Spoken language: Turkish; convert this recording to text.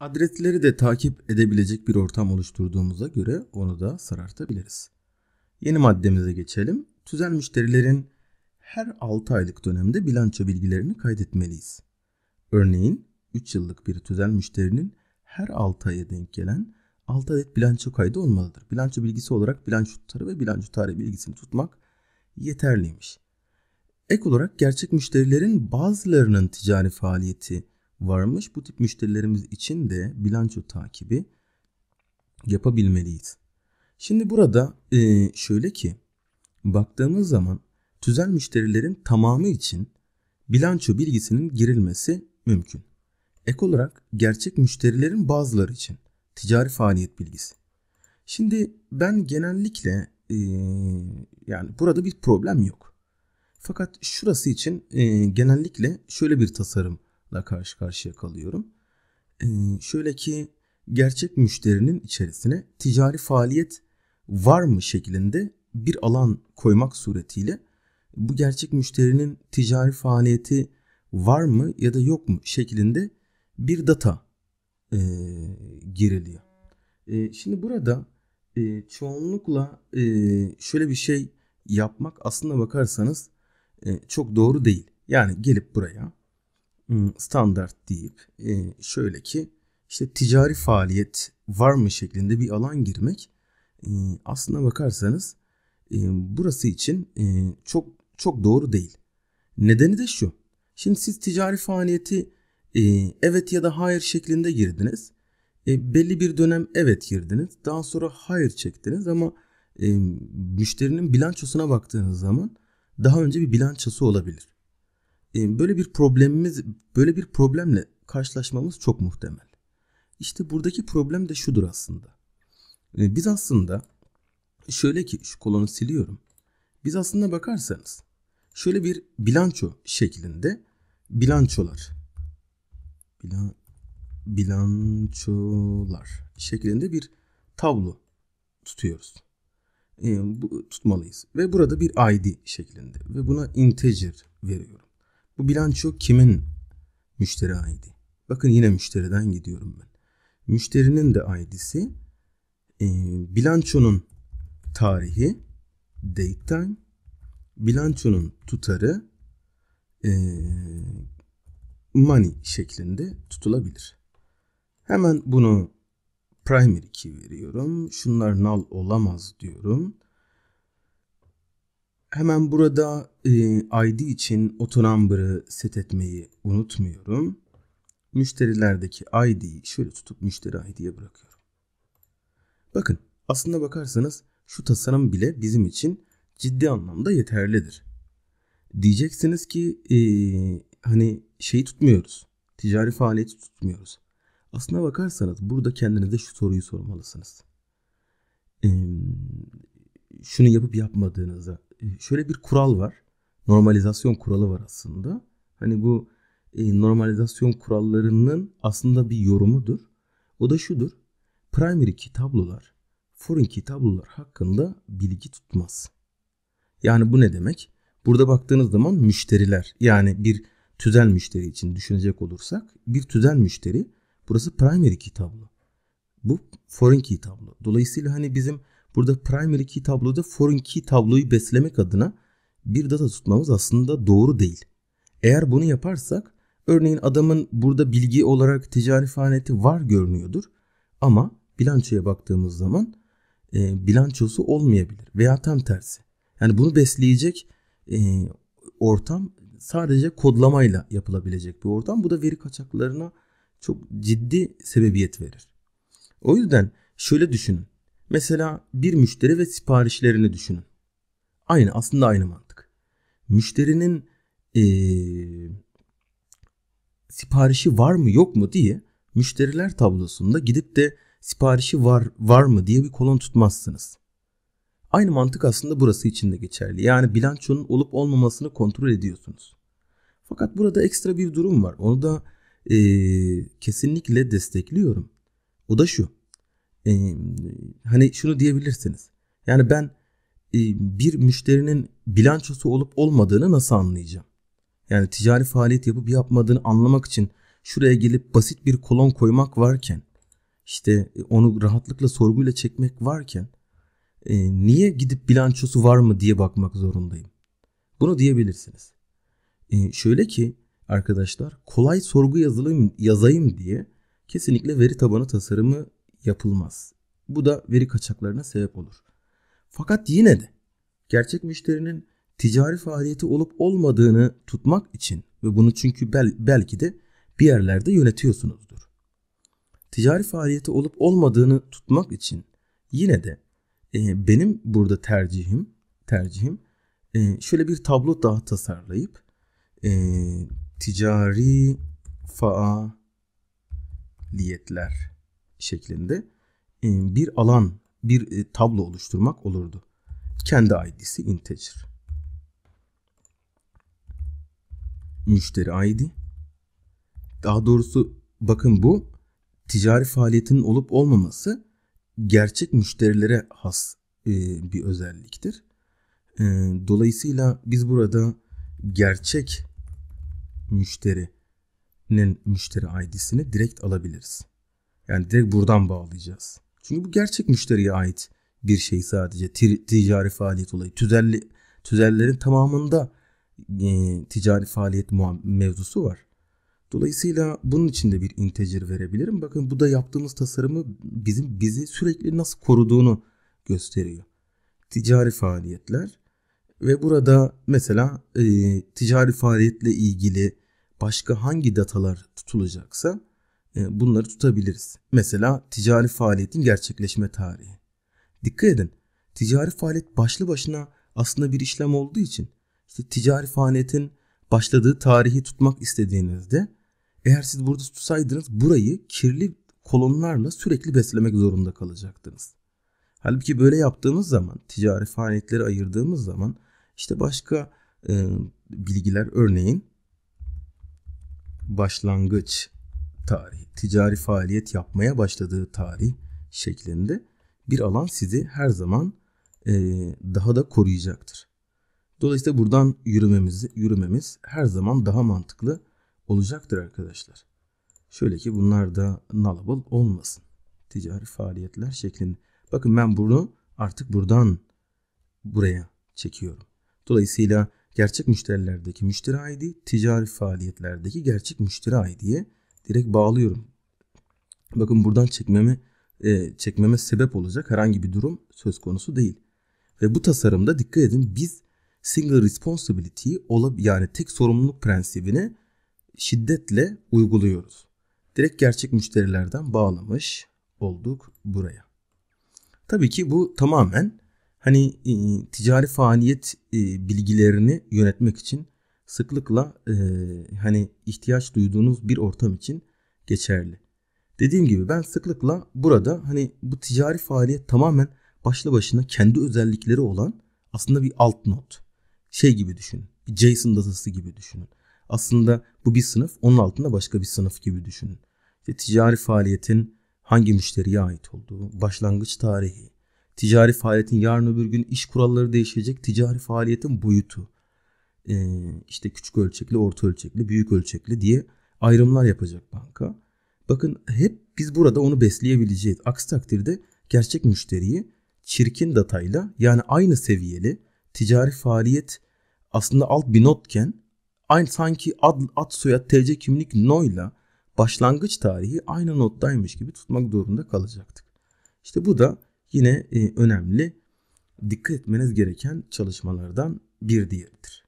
Adresleri de takip edebilecek bir ortam oluşturduğumuza göre onu da sarartabiliriz. Yeni maddemize geçelim. Tüzel müşterilerin her 6 aylık dönemde bilanço bilgilerini kaydetmeliyiz. Örneğin 3 yıllık bir tüzel müşterinin her 6 aya denk gelen 6 adet bilanço kaydı olmalıdır. Bilanço bilgisi olarak bilanço tutarı ve bilanço tarihi bilgisini tutmak yeterliymiş. Ek olarak gerçek müşterilerin bazılarının ticari faaliyeti varmış. Bu tip müşterilerimiz için de bilanço takibi yapabilmeliyiz. Şimdi burada e, şöyle ki baktığımız zaman tüzel müşterilerin tamamı için bilanço bilgisinin girilmesi mümkün. Ek olarak gerçek müşterilerin bazıları için ticari faaliyet bilgisi. Şimdi ben genellikle e, yani burada bir problem yok. Fakat şurası için e, genellikle şöyle bir tasarım la karşı karşıya kalıyorum. Ee, şöyle ki gerçek müşterinin içerisine ticari faaliyet var mı şeklinde bir alan koymak suretiyle bu gerçek müşterinin ticari faaliyeti var mı ya da yok mu şeklinde bir data e, giriliyor. E, şimdi burada e, çoğunlukla e, şöyle bir şey yapmak aslında bakarsanız e, çok doğru değil. Yani gelip buraya Hmm, standart deyip e, şöyle ki işte ticari faaliyet var mı şeklinde bir alan girmek e, aslına bakarsanız e, burası için çok çok doğru değil. Nedeni de şu. Şimdi siz ticari faaliyeti evet ya da hayır şeklinde girdiniz. Belli bir dönem evet girdiniz. Daha sonra hayır çektiniz ama müşterinin bilançosuna baktığınız zaman daha önce bir bilançosu olabilir. Ee, böyle bir problemimiz böyle bir problemle karşılaşmamız çok muhtemel. İşte buradaki problem de şudur aslında. Ee, biz aslında şöyle ki şu kolonu siliyorum. Biz aslında bakarsanız şöyle bir bilanço şeklinde bilançolar bilan, bilançolar şeklinde bir tablo tutuyoruz. E, bu, tutmalıyız. Ve burada bir ID şeklinde ve buna integer veriyorum. Bu bilanço kimin müşteri aidi? Bakın yine müşteriden gidiyorum ben. Müşterinin de aidisi e, bilançonun tarihi date time bilançonun tutarı e, money şeklinde tutulabilir. Hemen bunu primary key veriyorum. Şunlar null olamaz diyorum. Hemen burada e, ID için autonumber'ı set etmeyi unutmuyorum. Müşterilerdeki ID'yi şöyle tutup müşteri ID'ye bırakıyorum. Bakın aslında bakarsanız şu tasarım bile bizim için ciddi anlamda yeterlidir. Diyeceksiniz ki e, hani şeyi tutmuyoruz. Ticari faaliyeti tutmuyoruz. Aslına bakarsanız burada kendinize şu soruyu sormalısınız. E, şunu yapıp yapmadığınızı e, şöyle bir kural var. Normalizasyon kuralı var aslında. Hani bu e, normalizasyon kurallarının aslında bir yorumudur. O da şudur. Primary key tablolar foreign key tablolar hakkında bilgi tutmaz. Yani bu ne demek? Burada baktığınız zaman müşteriler yani bir tüzel müşteri için düşünecek olursak bir tüzel müşteri burası primary key tablo. Bu foreign key tablo. Dolayısıyla hani bizim Burada primary key tabloda foreign key tabloyu beslemek adına bir data tutmamız aslında doğru değil. Eğer bunu yaparsak örneğin adamın burada bilgi olarak ticari faaliyeti var görünüyordur ama bilançoya baktığımız zaman e, bilançosu olmayabilir veya tam tersi. Yani bunu besleyecek e, ortam sadece kodlamayla yapılabilecek bir ortam. Bu da veri kaçaklarına çok ciddi sebebiyet verir. O yüzden şöyle düşünün. Mesela bir müşteri ve siparişlerini düşünün. Aynı aslında aynı mantık. Müşterinin ee, siparişi var mı yok mu diye müşteriler tablosunda gidip de siparişi var var mı diye bir kolon tutmazsınız. Aynı mantık aslında burası için de geçerli. Yani bilançonun olup olmamasını kontrol ediyorsunuz. Fakat burada ekstra bir durum var. Onu da e, kesinlikle destekliyorum. O da şu. Ee, hani şunu diyebilirsiniz. Yani ben e, bir müşterinin bilançosu olup olmadığını nasıl anlayacağım? Yani ticari faaliyet yapıp yapmadığını anlamak için şuraya gelip basit bir kolon koymak varken işte e, onu rahatlıkla sorguyla çekmek varken e, niye gidip bilançosu var mı diye bakmak zorundayım. Bunu diyebilirsiniz. şöyle ki arkadaşlar kolay sorgu yazılayım, yazayım diye kesinlikle veri tabanı tasarımı yapılmaz. Bu da veri kaçaklarına sebep olur. Fakat yine de gerçek müşterinin ticari faaliyeti olup olmadığını tutmak için ve bunu çünkü bel, belki de bir yerlerde yönetiyorsunuzdur. Ticari faaliyeti olup olmadığını tutmak için yine de e, benim burada tercihim tercihim e, şöyle bir tablo daha tasarlayıp e, ticari faaliyetler şeklinde bir alan, bir tablo oluşturmak olurdu. Kendi ID'si integer. Müşteri ID. Daha doğrusu bakın bu ticari faaliyetin olup olmaması gerçek müşterilere has bir özelliktir. Dolayısıyla biz burada gerçek müşterinin müşteri ID'sini direkt alabiliriz. Yani direkt buradan bağlayacağız. Çünkü bu gerçek müşteriye ait bir şey sadece ticari faaliyet olayı. Tüzelli, tüzellerin tamamında e, ticari faaliyet mevzusu var. Dolayısıyla bunun için de bir integer verebilirim. Bakın bu da yaptığımız tasarımı bizim bizi sürekli nasıl koruduğunu gösteriyor. Ticari faaliyetler ve burada mesela e, ticari faaliyetle ilgili başka hangi datalar tutulacaksa e, bunları tutabiliriz. Mesela ticari faaliyetin gerçekleşme tarihi. Dikkat edin. Ticari faaliyet başlı başına aslında bir işlem olduğu için işte ticari faaliyetin başladığı tarihi tutmak istediğinizde eğer siz burada tutsaydınız burayı kirli kolonlarla sürekli beslemek zorunda kalacaktınız. Halbuki böyle yaptığımız zaman ticari faaliyetleri ayırdığımız zaman işte başka e, bilgiler örneğin başlangıç tarihi, ticari faaliyet yapmaya başladığı tarih şeklinde bir alan sizi her zaman e, daha da koruyacaktır. Dolayısıyla buradan yürümemiz, yürümemiz her zaman daha mantıklı olacaktır arkadaşlar. Şöyle ki bunlar da nalabal olmasın. Ticari faaliyetler şeklinde. Bakın ben bunu artık buradan buraya çekiyorum. Dolayısıyla gerçek müşterilerdeki müşteri ID, ticari faaliyetlerdeki gerçek müşteri ID'ye direkt bağlıyorum. Bakın buradan çekmeme e, çekmeme sebep olacak herhangi bir durum söz konusu değil. Ve bu tasarımda dikkat edin biz single responsibility yani tek sorumluluk prensibini şiddetle uyguluyoruz. Direkt gerçek müşterilerden bağlamış olduk buraya. Tabii ki bu tamamen hani e, ticari faaliyet e, bilgilerini yönetmek için sıklıkla e, hani ihtiyaç duyduğunuz bir ortam için geçerli. Dediğim gibi ben sıklıkla burada hani bu ticari faaliyet tamamen başlı başına kendi özellikleri olan aslında bir alt not. Şey gibi düşünün. Bir JSON datası gibi düşünün. Aslında bu bir sınıf, onun altında başka bir sınıf gibi düşünün. İşte ticari faaliyetin hangi müşteriye ait olduğu, başlangıç tarihi, ticari faaliyetin yarın öbür gün iş kuralları değişecek, ticari faaliyetin boyutu, işte küçük ölçekli, orta ölçekli, büyük ölçekli diye ayrımlar yapacak banka. Bakın hep biz burada onu besleyebileceğiz. Aksi takdirde gerçek müşteriyi çirkin datayla yani aynı seviyeli ticari faaliyet aslında alt bir notken aynı sanki ad, ad soyad TC kimlik noyla başlangıç tarihi aynı nottaymış gibi tutmak durumunda kalacaktık. İşte bu da yine önemli dikkat etmeniz gereken çalışmalardan bir diğeridir.